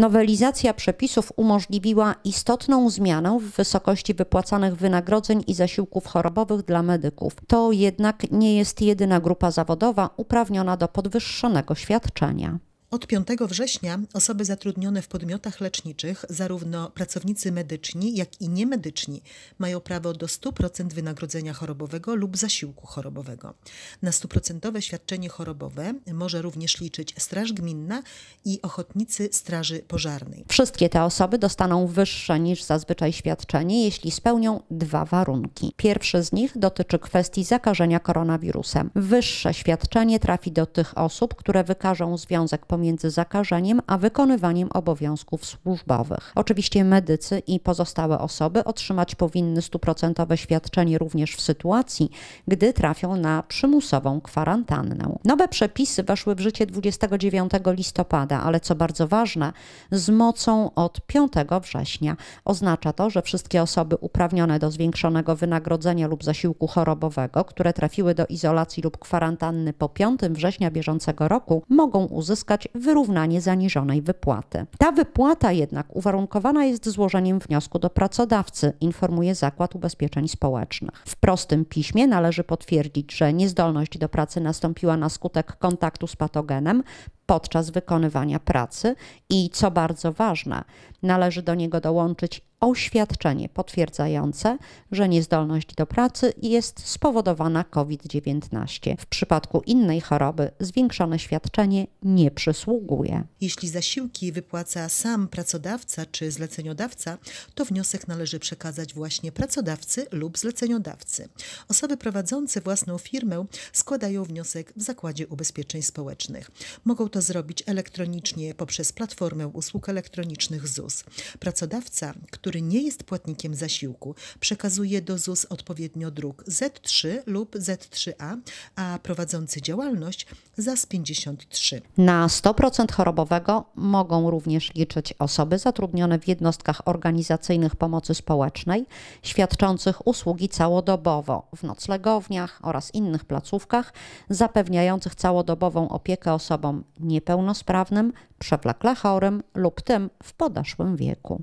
Nowelizacja przepisów umożliwiła istotną zmianę w wysokości wypłacanych wynagrodzeń i zasiłków chorobowych dla medyków. To jednak nie jest jedyna grupa zawodowa uprawniona do podwyższonego świadczenia. Od 5 września osoby zatrudnione w podmiotach leczniczych, zarówno pracownicy medyczni, jak i niemedyczni, mają prawo do 100% wynagrodzenia chorobowego lub zasiłku chorobowego. Na 100% świadczenie chorobowe może również liczyć Straż Gminna i ochotnicy Straży Pożarnej. Wszystkie te osoby dostaną wyższe niż zazwyczaj świadczenie, jeśli spełnią dwa warunki. Pierwszy z nich dotyczy kwestii zakażenia koronawirusem. Wyższe świadczenie trafi do tych osób, które wykażą związek pomiędzy pomiędzy zakażeniem a wykonywaniem obowiązków służbowych. Oczywiście medycy i pozostałe osoby otrzymać powinny stuprocentowe świadczenie również w sytuacji, gdy trafią na przymusową kwarantannę. Nowe przepisy weszły w życie 29 listopada, ale co bardzo ważne, z mocą od 5 września. Oznacza to, że wszystkie osoby uprawnione do zwiększonego wynagrodzenia lub zasiłku chorobowego, które trafiły do izolacji lub kwarantanny po 5 września bieżącego roku, mogą uzyskać wyrównanie zaniżonej wypłaty. Ta wypłata jednak uwarunkowana jest złożeniem wniosku do pracodawcy, informuje Zakład Ubezpieczeń Społecznych. W prostym piśmie należy potwierdzić, że niezdolność do pracy nastąpiła na skutek kontaktu z patogenem, podczas wykonywania pracy i co bardzo ważne, należy do niego dołączyć oświadczenie potwierdzające, że niezdolność do pracy jest spowodowana COVID-19. W przypadku innej choroby zwiększone świadczenie nie przysługuje. Jeśli zasiłki wypłaca sam pracodawca czy zleceniodawca, to wniosek należy przekazać właśnie pracodawcy lub zleceniodawcy. Osoby prowadzące własną firmę składają wniosek w Zakładzie Ubezpieczeń Społecznych. Mogą to zrobić elektronicznie poprzez platformę usług elektronicznych ZUS. Pracodawca, który który nie jest płatnikiem zasiłku, przekazuje do ZUS odpowiednio druk Z3 lub Z3A, a prowadzący działalność ZAS 53. Na 100% chorobowego mogą również liczyć osoby zatrudnione w jednostkach organizacyjnych pomocy społecznej, świadczących usługi całodobowo w noclegowniach oraz innych placówkach, zapewniających całodobową opiekę osobom niepełnosprawnym, przewlekle chorym lub tym w podeszłym wieku.